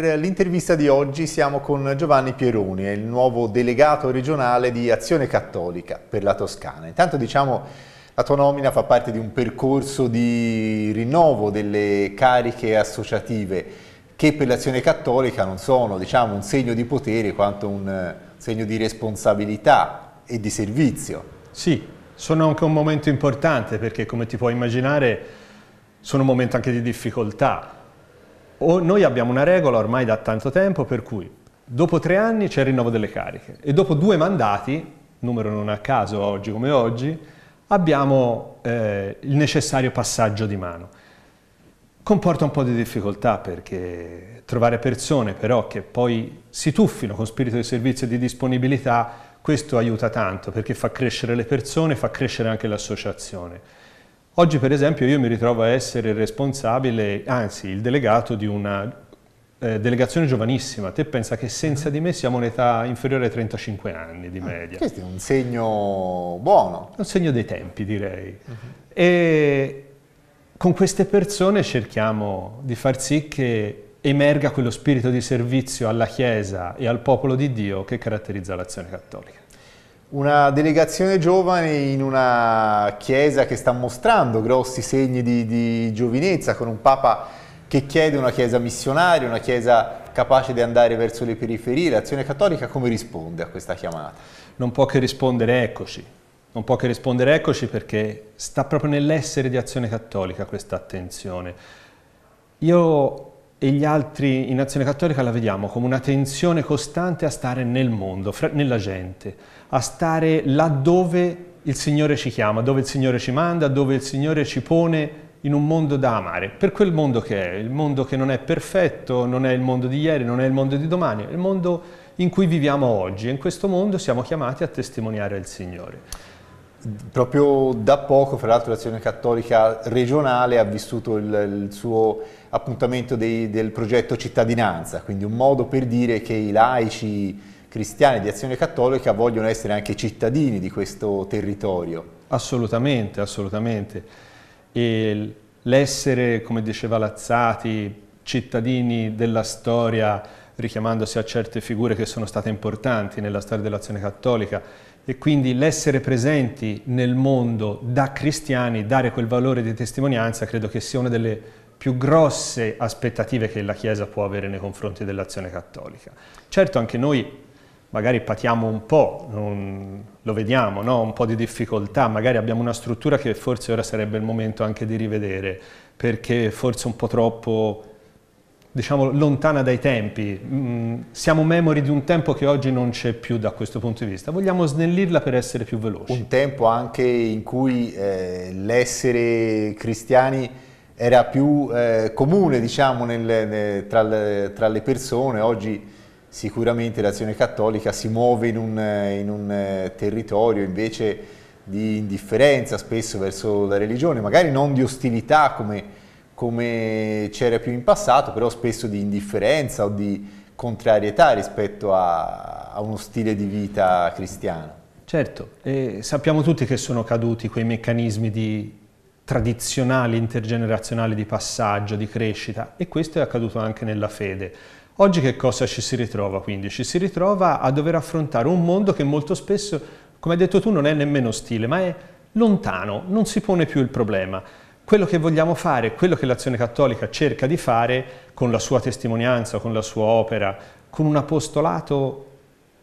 Per l'intervista di oggi siamo con Giovanni Pieroni, il nuovo delegato regionale di Azione Cattolica per la Toscana. Intanto diciamo la tua nomina fa parte di un percorso di rinnovo delle cariche associative che per l'Azione Cattolica non sono diciamo, un segno di potere quanto un eh, segno di responsabilità e di servizio. Sì, sono anche un momento importante perché come ti puoi immaginare sono un momento anche di difficoltà o noi abbiamo una regola ormai da tanto tempo per cui dopo tre anni c'è il rinnovo delle cariche e dopo due mandati, numero non a caso oggi come oggi, abbiamo eh, il necessario passaggio di mano. Comporta un po' di difficoltà perché trovare persone però che poi si tuffino con spirito di servizio e di disponibilità, questo aiuta tanto perché fa crescere le persone, fa crescere anche l'associazione. Oggi per esempio io mi ritrovo a essere il responsabile, anzi il delegato di una eh, delegazione giovanissima, te pensa che senza mm-hmm. di me siamo un'età inferiore ai 35 anni di ah, media. Questo è un segno buono. un segno dei tempi direi. Uh mm-hmm. -huh. E con queste persone cerchiamo di far sì che emerga quello spirito di servizio alla Chiesa e al popolo di Dio che caratterizza l'azione cattolica. Una delegazione giovane in una chiesa che sta mostrando grossi segni di, di giovinezza, con un papa che chiede una chiesa missionaria, una chiesa capace di andare verso le periferie. L'azione cattolica come risponde a questa chiamata? Non può che rispondere eccoci, non può che rispondere eccoci perché sta proprio nell'essere di azione cattolica questa attenzione. Io e gli altri in azione cattolica la vediamo come una tensione costante a stare nel mondo, nella gente, a stare laddove il Signore ci chiama, dove il Signore ci manda, dove il Signore ci pone in un mondo da amare, per quel mondo che è, il mondo che non è perfetto, non è il mondo di ieri, non è il mondo di domani, è il mondo in cui viviamo oggi e in questo mondo siamo chiamati a testimoniare il Signore. Proprio da poco, fra l'altro, l'Azione Cattolica regionale ha vissuto il, il suo appuntamento dei, del progetto Cittadinanza, quindi un modo per dire che i laici cristiani di Azione Cattolica vogliono essere anche cittadini di questo territorio. Assolutamente, assolutamente. l'essere, come diceva Lazzati, cittadini della storia, richiamandosi a certe figure che sono state importanti nella storia dell'Azione Cattolica, e quindi l'essere presenti nel mondo da cristiani, dare quel valore di testimonianza, credo che sia una delle più grosse aspettative che la Chiesa può avere nei confronti dell'azione cattolica. Certo anche noi magari patiamo un po', non, lo vediamo, no? un po' di difficoltà, magari abbiamo una struttura che forse ora sarebbe il momento anche di rivedere, perché forse un po' troppo diciamo, lontana dai tempi, mm, siamo memori di un tempo che oggi non c'è più da questo punto di vista, vogliamo snellirla per essere più veloci. Un tempo anche in cui eh, l'essere cristiani era più eh, comune diciamo, nel, nel, tra, le, tra, le, persone, oggi sicuramente l'azione cattolica si muove in un, in un eh, territorio invece di indifferenza spesso verso la religione, magari non di ostilità come come c'era più in passato, però spesso di indifferenza o di contrarietà rispetto a, a uno stile di vita cristiano. Certo, e sappiamo tutti che sono caduti quei meccanismi di tradizionali, intergenerazionali di passaggio, di crescita e questo è accaduto anche nella fede. Oggi che cosa ci si ritrova quindi? Ci si ritrova a dover affrontare un mondo che molto spesso, come hai detto tu, non è nemmeno stile, ma è lontano, non si pone più il problema quello che vogliamo fare, quello che l'Azione Cattolica cerca di fare con la sua testimonianza, con la sua opera, con un apostolato,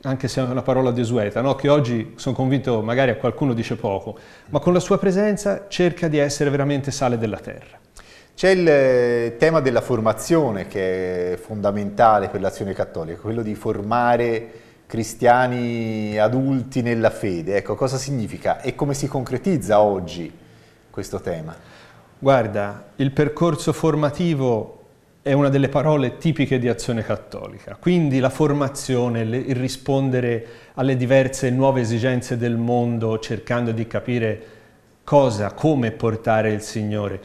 anche se è una parola desueta, no? che oggi sono convinto magari a qualcuno dice poco, ma con la sua presenza cerca di essere veramente sale della terra. C'è il eh, tema della formazione che è fondamentale per l'Azione Cattolica, quello di formare cristiani adulti nella fede. Ecco, cosa significa e come si concretizza oggi questo tema? guarda, il percorso formativo è una delle parole tipiche di azione cattolica, quindi la formazione, il rispondere alle diverse nuove esigenze del mondo cercando di capire cosa, come portare il Signore.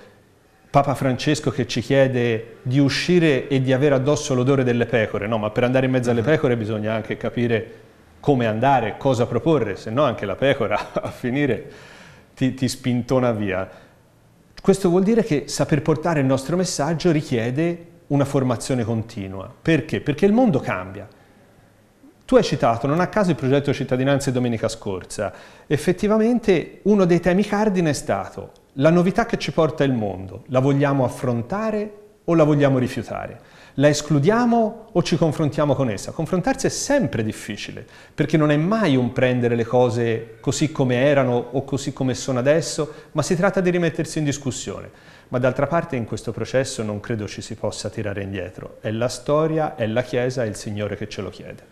Papa Francesco che ci chiede di uscire e di avere addosso l'odore delle pecore, no, ma per andare in mezzo alle mm-hmm. pecore bisogna anche capire come andare, cosa proporre, se no anche la pecora a finire ti, ti spintona via. Questo vuol dire che saper portare il nostro messaggio richiede una formazione continua. Perché? Perché il mondo cambia. Tu hai citato non a caso il progetto Cittadinanza domenica scorsa. Effettivamente uno dei temi cardine è stato la novità che ci porta il mondo. La vogliamo affrontare o la vogliamo rifiutare? La escludiamo o ci confrontiamo con essa? Confrontarsi è sempre difficile, perché non è mai un prendere le cose così come erano o così come sono adesso, ma si tratta di rimettersi in discussione. Ma d'altra parte in questo processo non credo ci si possa tirare indietro. È la storia, è la Chiesa, è il Signore che ce lo chiede.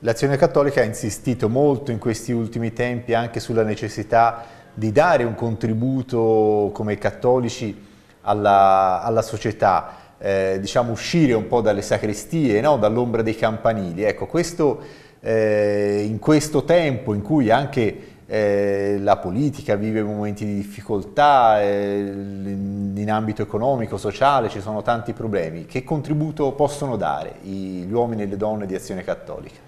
L'azione cattolica ha insistito molto in questi ultimi tempi anche sulla necessità di dare un contributo come cattolici alla, alla società eh, diciamo uscire un po' dalle sacrestie, no? dall'ombra dei campanili. Ecco, questo, eh, in questo tempo in cui anche eh, la politica vive momenti di difficoltà, eh, in ambito economico, sociale ci sono tanti problemi, che contributo possono dare gli uomini e le donne di Azione Cattolica?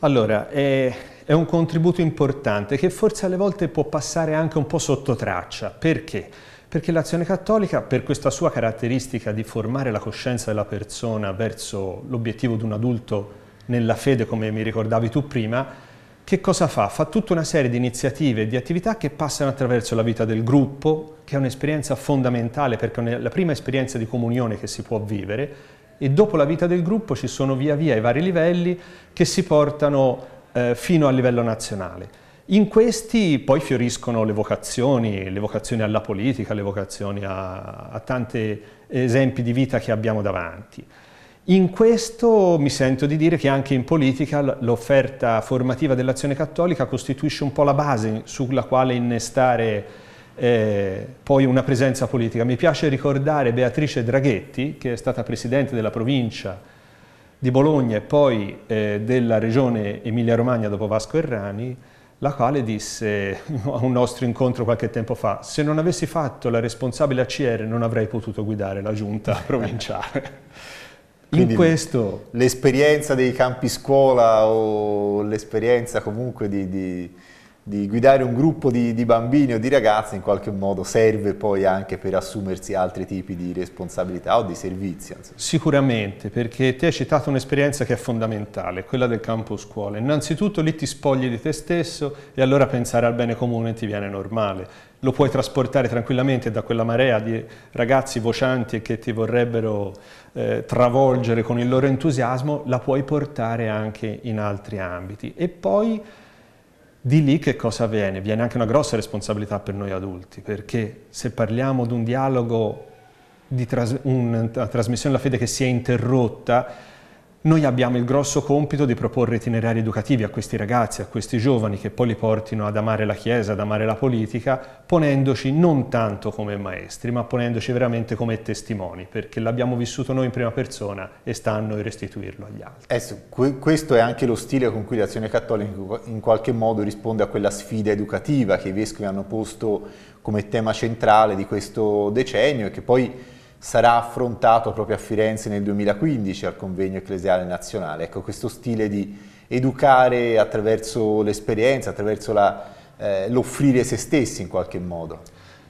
Allora, è, è, un contributo importante che forse alle volte può passare anche un po' sotto traccia. Perché? Perché l'azione cattolica, per questa sua caratteristica di formare la coscienza della persona verso l'obiettivo di un adulto nella fede, come mi ricordavi tu prima, che cosa fa? Fa tutta una serie di iniziative e di attività che passano attraverso la vita del gruppo, che è un'esperienza fondamentale perché è la prima esperienza di comunione che si può vivere, e dopo la vita del gruppo ci sono via via i vari livelli che si portano eh, fino al livello nazionale. In questi poi fioriscono le vocazioni, le vocazioni alla politica, le vocazioni a, a tanti esempi di vita che abbiamo davanti. In questo mi sento di dire che anche in politica l'offerta formativa dell'azione cattolica costituisce un po' la base sulla quale innestare eh, poi una presenza politica. Mi piace ricordare Beatrice Draghetti, che è stata presidente della provincia di Bologna e poi eh, della regione Emilia-Romagna dopo Vasco Errani, la quale disse a un nostro incontro qualche tempo fa, se non avessi fatto la responsabile ACR non avrei potuto guidare la giunta provinciale. Quindi in questo... L'esperienza dei campi scuola o l'esperienza comunque di, di di guidare un gruppo di, di, bambini o di ragazzi in qualche modo serve poi anche per assumersi altri tipi di responsabilità o di servizi. Sicuramente, perché ti hai citato un'esperienza che è fondamentale, quella del campo scuola. Innanzitutto lì ti spogli di te stesso e allora pensare al bene comune ti viene normale. Lo puoi trasportare tranquillamente da quella marea di ragazzi vocianti che ti vorrebbero eh, travolgere con il loro entusiasmo, la puoi portare anche in altri ambiti. E poi di lì che cosa avviene? Viene anche una grossa responsabilità per noi adulti, perché se parliamo di un dialogo, di tras una trasmissione della fede che si è interrotta, noi abbiamo il grosso compito di proporre itinerari educativi a questi ragazzi, a questi giovani che poi li portino ad amare la Chiesa, ad amare la politica, ponendoci non tanto come maestri, ma ponendoci veramente come testimoni, perché l'abbiamo vissuto noi in prima persona e sta a noi restituirlo agli altri. Eh, questo è anche lo stile con cui l'Azione Cattolica in qualche modo risponde a quella sfida educativa che i vescovi hanno posto come tema centrale di questo decennio e che poi sarà affrontato proprio a Firenze nel 2015 al Convegno Ecclesiale Nazionale. Ecco, questo stile di educare attraverso l'esperienza, attraverso eh, l'offrire eh, se stessi in qualche modo.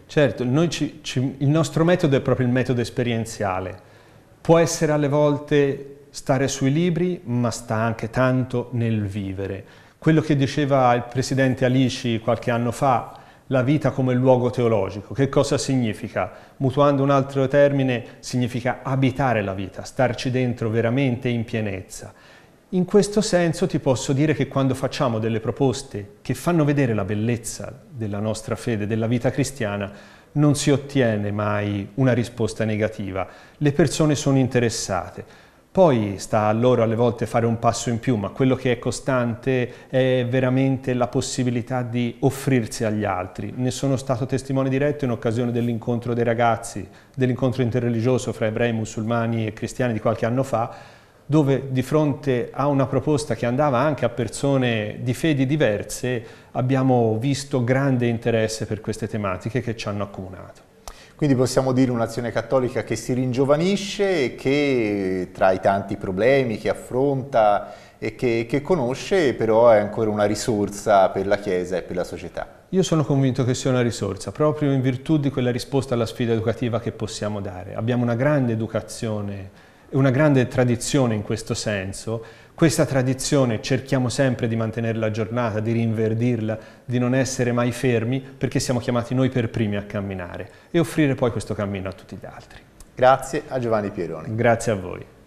Certo, ci, ci, il nostro metodo è proprio il metodo esperienziale. Può essere alle volte stare sui libri, ma sta anche tanto nel vivere. Quello che diceva il presidente Alici qualche anno fa, la vita come luogo teologico. Che cosa significa? Mutuando un altro termine, significa abitare la vita, starci dentro veramente in pienezza. In questo senso ti posso dire che quando facciamo delle proposte che fanno vedere la bellezza della nostra fede, della vita cristiana, non si ottiene mai una risposta negativa. Le persone sono interessate. Poi sta a loro alle volte fare un passo in più, ma quello che è costante è veramente la possibilità di offrirsi agli altri. Ne sono stato testimone diretto in occasione dell'incontro dei ragazzi, dell'incontro interreligioso fra ebrei, musulmani e cristiani di qualche anno fa, dove di fronte a una proposta che andava anche a persone di fedi diverse abbiamo visto grande interesse per queste tematiche che ci hanno accomunato. Quindi possiamo dire un'azione cattolica che si ringiovanisce e che tra i tanti problemi che affronta e che, che conosce però è ancora una risorsa per la Chiesa e per la società. Io sono convinto che sia una risorsa, proprio in virtù di quella risposta alla sfida educativa che possiamo dare. Abbiamo una grande educazione, una grande tradizione in questo senso, questa tradizione cerchiamo sempre di mantenerla aggiornata, di rinverdirla, di non essere mai fermi perché siamo chiamati noi per primi a camminare e offrire poi questo cammino a tutti gli altri. Grazie a Giovanni Pieroni. Grazie a voi.